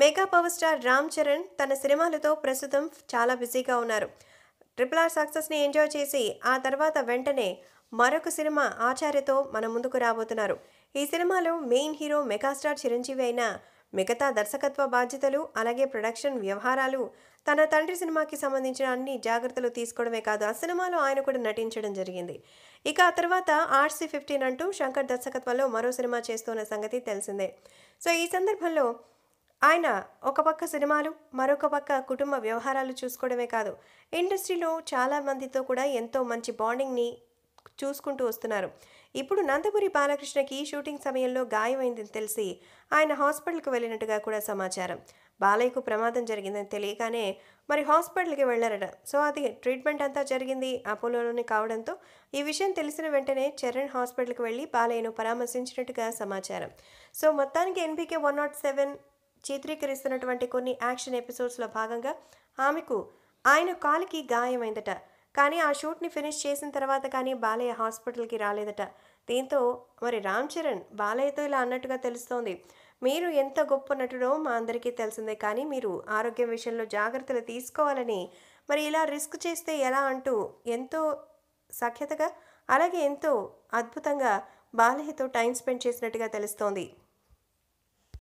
mega power star Ram Charan తన సినిమాలతో ప్రస్తుతం చాలా బిజీగా ఉన్నారు ట్రిపుల్ ఆర్ సక్సెస్ని ఎంజాయ్ చేసి ఆ తర్వాత వెంటనే మరొక సినిమా ఆచార్యతో మన ముందుకు రాబోతున్నారు ఈ సినిమాలో మెయిన్ హీరో మెగాస్టార్ చిరంజీవి అయిన మిగతా దర్శకత్వ బాధ్యతలు అలాగే ప్రొడక్షన్ వ్యవహారాలు తన తండ్రి సినిమాకి సంబంధించిన అన్ని జాగ్రత్తలు తీసుకోవడమే కాదు ఆ సినిమాలో ఆయన కూడా నటించడం జరిగింది ఇక ఆ తర్వాత ఆర్సీ ఫిఫ్టీన్ అంటూ శంకర్ దర్శకత్వంలో మరో సినిమా చేస్తున్న సంగతి తెలిసిందే సో ఈ సందర్భంలో ఆయన ఒక పక్క సినిమాలు మరొక పక్క కుటుంబ వ్యవహారాలు చూసుకోవడమే కాదు ఇండస్ట్రీలో చాలా మందితో కూడా ఎంతో మంచి బాండింగ్ని చూసుకుంటూ వస్తున్నారు ఇప్పుడు నందమూరి బాలకృష్ణకి షూటింగ్ సమయంలో గాయమైందని తెలిసి ఆయన హాస్పిటల్కి వెళ్ళినట్టుగా కూడా సమాచారం బాలయ్యకు ప్రమాదం జరిగిందని తెలియగానే మరి హాస్పిటల్కి వెళ్ళారట సో అది ట్రీట్మెంట్ అంతా జరిగింది అపోలోలోనే కావడంతో ఈ విషయం తెలిసిన వెంటనే చరణ్ హాస్పిటల్కి వెళ్ళి బాలయ్యను పరామర్శించినట్టుగా సమాచారం సో మొత్తానికి ఎన్బీకే వన్ నాట్ సెవెన్ చిత్రీకరిస్తున్నటువంటి కొన్ని యాక్షన్ ఎపిసోడ్స్లో భాగంగా ఆమెకు ఆయన కాలికి గాయమైందట కానీ ఆ షూట్ని ఫినిష్ చేసిన తర్వాత కానీ బాలయ్య హాస్పిటల్కి రాలేదట దీంతో మరి రామ్ చరణ్ బాలయ్యతో ఇలా అన్నట్టుగా తెలుస్తోంది మీరు ఎంత గొప్ప నటుడో మా అందరికీ తెలిసిందే కానీ మీరు ఆరోగ్యం విషయంలో జాగ్రత్తలు తీసుకోవాలని మరి ఇలా రిస్క్ చేస్తే ఎలా అంటూ ఎంతో సఖ్యతగా అలాగే ఎంతో అద్భుతంగా బాలయ్యతో టైం స్పెండ్ చేసినట్టుగా తెలుస్తోంది